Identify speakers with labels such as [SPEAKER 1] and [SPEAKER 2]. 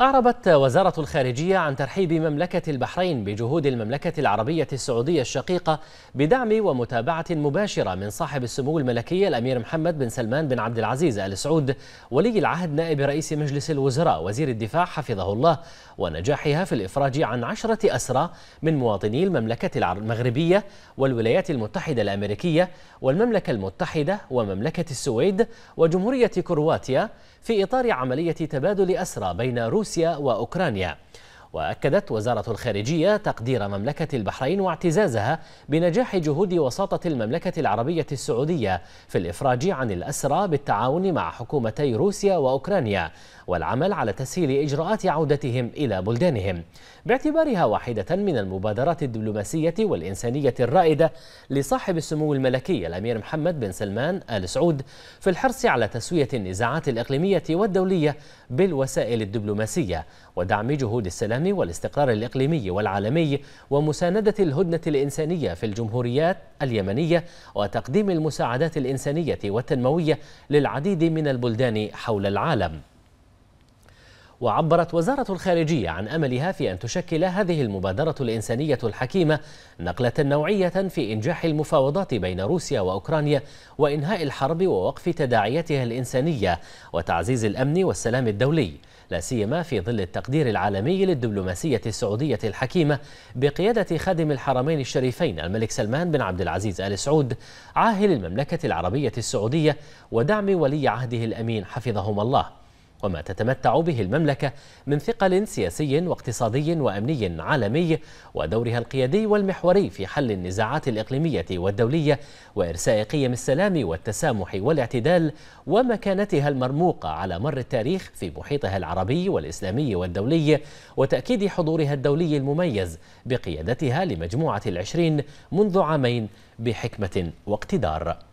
[SPEAKER 1] أعربت وزارة الخارجية عن ترحيب مملكة البحرين بجهود المملكة العربية السعودية الشقيقة بدعم ومتابعة مباشرة من صاحب السمو الملكي الأمير محمد بن سلمان بن عبد العزيز آل سعود ولي العهد نائب رئيس مجلس الوزراء وزير الدفاع حفظه الله ونجاحها في الإفراج عن عشرة أسرى من مواطني المملكة المغربية والولايات المتحدة الأمريكية والمملكة المتحدة ومملكة السويد وجمهورية كرواتيا في إطار عملية تبادل أسرى بين روسيا وأوكرانيا وأكدت وزارة الخارجية تقدير مملكة البحرين واعتزازها بنجاح جهود وساطة المملكة العربية السعودية في الإفراج عن الأسرى بالتعاون مع حكومتي روسيا وأوكرانيا والعمل على تسهيل إجراءات عودتهم إلى بلدانهم باعتبارها واحدة من المبادرات الدبلوماسية والإنسانية الرائدة لصاحب السمو الملكي الأمير محمد بن سلمان آل سعود في الحرص على تسوية النزاعات الإقليمية والدولية بالوسائل الدبلوماسية ودعم جهود السلام والاستقرار الإقليمي والعالمي ومساندة الهدنة الإنسانية في الجمهوريات اليمنية وتقديم المساعدات الإنسانية والتنموية للعديد من البلدان حول العالم وعبرت وزارة الخارجية عن أملها في أن تشكل هذه المبادرة الإنسانية الحكيمة نقلة نوعية في إنجاح المفاوضات بين روسيا وأوكرانيا وإنهاء الحرب ووقف تداعياتها الإنسانية وتعزيز الأمن والسلام الدولي لا سيما في ظل التقدير العالمي للدبلوماسية السعودية الحكيمة بقيادة خادم الحرمين الشريفين الملك سلمان بن عبد العزيز آل سعود عاهل المملكة العربية السعودية ودعم ولي عهده الأمين حفظهما الله وما تتمتع به المملكة من ثقل سياسي واقتصادي وأمني عالمي ودورها القيادي والمحوري في حل النزاعات الإقليمية والدولية وإرساء قيم السلام والتسامح والاعتدال ومكانتها المرموقة على مر التاريخ في محيطها العربي والإسلامي والدولي وتأكيد حضورها الدولي المميز بقيادتها لمجموعة العشرين منذ عامين بحكمة واقتدار